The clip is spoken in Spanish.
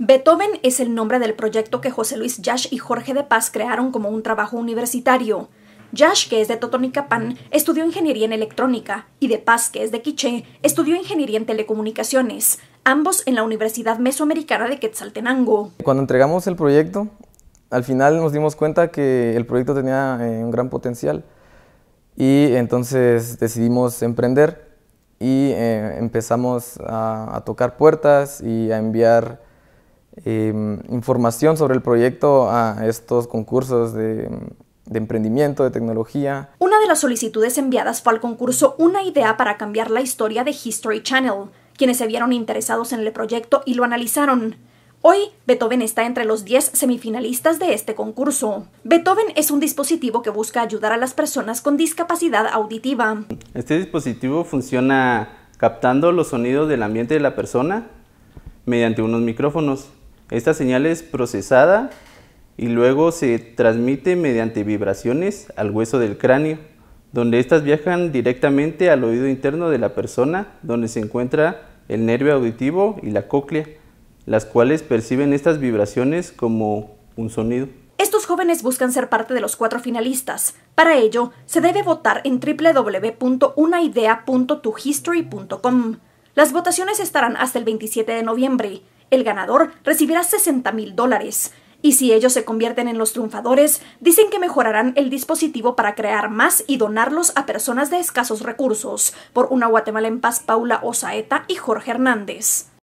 Beethoven es el nombre del proyecto que José Luis Yash y Jorge de Paz crearon como un trabajo universitario. Yash, que es de Totonicapán, estudió ingeniería en electrónica, y de Paz, que es de Quiché, estudió ingeniería en telecomunicaciones, ambos en la Universidad Mesoamericana de Quetzaltenango. Cuando entregamos el proyecto, al final nos dimos cuenta que el proyecto tenía eh, un gran potencial y entonces decidimos emprender y eh, empezamos a, a tocar puertas y a enviar Em, información sobre el proyecto a estos concursos de, de emprendimiento, de tecnología. Una de las solicitudes enviadas fue al concurso Una idea para cambiar la historia de History Channel, quienes se vieron interesados en el proyecto y lo analizaron. Hoy, Beethoven está entre los 10 semifinalistas de este concurso. Beethoven es un dispositivo que busca ayudar a las personas con discapacidad auditiva. Este dispositivo funciona captando los sonidos del ambiente de la persona mediante unos micrófonos. Esta señal es procesada y luego se transmite mediante vibraciones al hueso del cráneo, donde estas viajan directamente al oído interno de la persona, donde se encuentra el nervio auditivo y la cóclea, las cuales perciben estas vibraciones como un sonido. Estos jóvenes buscan ser parte de los cuatro finalistas. Para ello, se debe votar en www.unaidea.tuhistory.com. Las votaciones estarán hasta el 27 de noviembre. El ganador recibirá 60 mil dólares. Y si ellos se convierten en los triunfadores, dicen que mejorarán el dispositivo para crear más y donarlos a personas de escasos recursos, por una Guatemala en paz Paula Osaeta y Jorge Hernández.